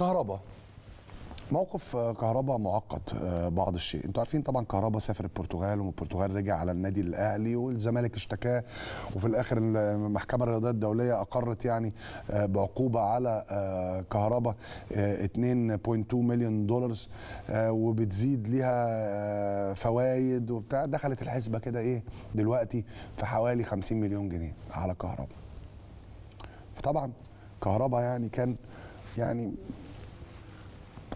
كهرباء موقف آه، كهربا معقد آه، بعض الشيء انتوا عارفين طبعا كهربا سافر البرتغال ومن البرتغال رجع على النادي الاهلي والزمالك اشتكاه وفي الاخر المحكمه الرياضيه الدوليه اقرت يعني آه، بعقوبه على كهربا 2.2 مليون دولار وبتزيد ليها فوايد وبتاع دخلت الحسبه كده ايه دلوقتي في حوالي 50 مليون جنيه على كهربا فطبعا كهربا يعني كان يعني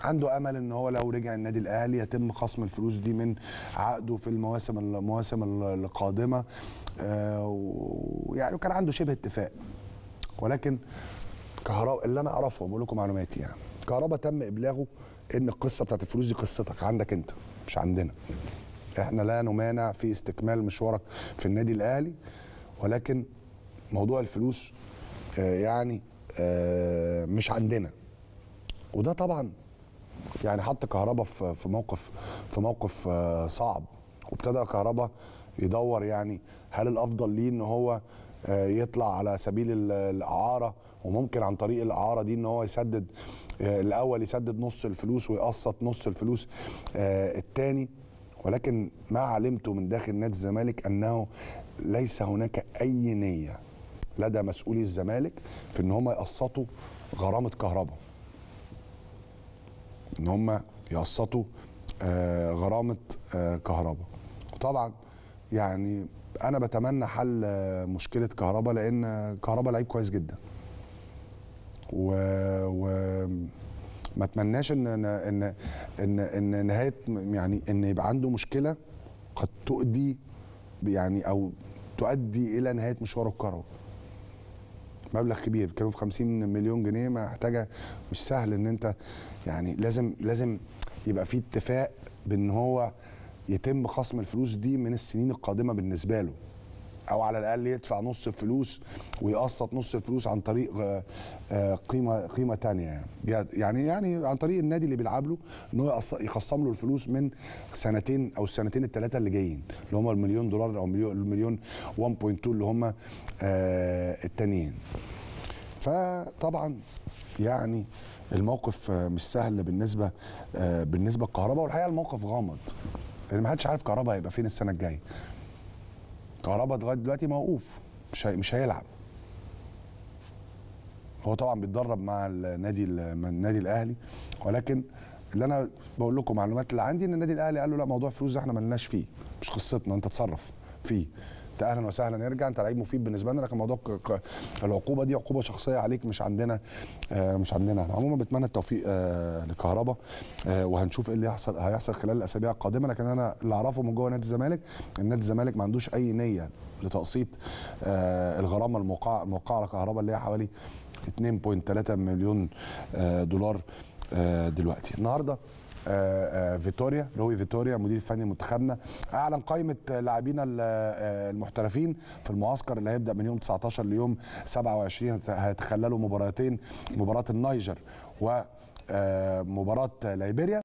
عنده امل ان هو لو رجع النادي الاهلي يتم خصم الفلوس دي من عقده في المواسم المواسم القادمه آه، ويعني كان عنده شبه اتفاق ولكن كهرباء اللي انا اعرفه بقول لكم معلوماتي يعني كهرباء تم ابلاغه ان القصه بتاعت الفلوس دي قصتك عندك انت مش عندنا احنا لا نمانع في استكمال مشوارك في النادي الاهلي ولكن موضوع الفلوس آه، يعني آه، مش عندنا وده طبعا يعني حط كهربا في موقف في موقف آه، صعب وابتدى كهربا يدور يعني هل الافضل ليه ان هو آه، يطلع على سبيل الاعاره وممكن عن طريق الاعاره دي ان هو يسدد آه، الاول يسدد نص الفلوس ويقسط نص الفلوس الثاني ولكن ما علمته من داخل نادي الزمالك انه ليس هناك اي نيه لدى مسؤولي الزمالك في ان هم يقسطوا غرامه كهرباء ان هم يقسطوا آه، غرامه آه، كهرباء وطبعا يعني انا بتمنى حل آه، مشكله كهرباء لان كهرباء لعيب كويس جدا و, و... ما اتمناش ان ان ان ان نهايه يعني ان يبقى عنده مشكله قد تؤدي يعني او تؤدي الى نهايه مشواره الكروي مبلغ كبير كانوا في 50 مليون جنيه محتاجه مش سهل ان انت يعني لازم لازم يبقى في اتفاق بان هو يتم خصم الفلوس دي من السنين القادمه بالنسبه له او على الاقل يدفع نص الفلوس ويقسط نص الفلوس عن طريق آه، آه، قيمه قيمه ثانيه يعني. يعني يعني عن طريق النادي اللي بيلعب له ان هو يخصم له الفلوس من سنتين او السنتين الثلاثه اللي جايين اللي هم المليون دولار او المليون 1.2 اللي هم آه، التانيين فطبعا يعني الموقف مش سهل بالنسبه بالنسبه للكهرباء والحقيقه الموقف غامض لان يعني ما حدش عارف كهرباء هيبقى فين السنه الجايه كهربا لغايه دلوقتي موقوف مش مش هيلعب هو طبعا بيتدرب مع النادي النادي الاهلي ولكن اللي انا بقول لكم معلومات اللي عندي ان النادي الاهلي قال له لا موضوع فلوس ده احنا ملناش فيه مش قصتنا انت تصرف فيه انت اهلا وسهلا ارجع انت لعيب مفيد بالنسبه لنا لكن موضوع العقوبه دي عقوبه شخصيه عليك مش عندنا آه، مش عندنا انا عموما بتمنى التوفيق آه، لكهربا آه، وهنشوف ايه اللي هيحصل هيحصل خلال الاسابيع القادمه لكن انا اللي اعرفه من جوه نادي الزمالك ان نادي الزمالك ما عندوش اي نيه لتقسيط الغرامه الموقعه الموقعه على كهربا اللي هي حوالي 2.3 مليون دولار دلوقتي النهارده آه، آه، فيتوريا روي فيتوريا مدير فني منتخبنا اعلن قائمه لاعبينا آه، المحترفين في المعسكر اللي هيبدا من يوم 19 ليوم 27 هيتخللوا مباراتين مباراه النيجر ومباراه ليبيريا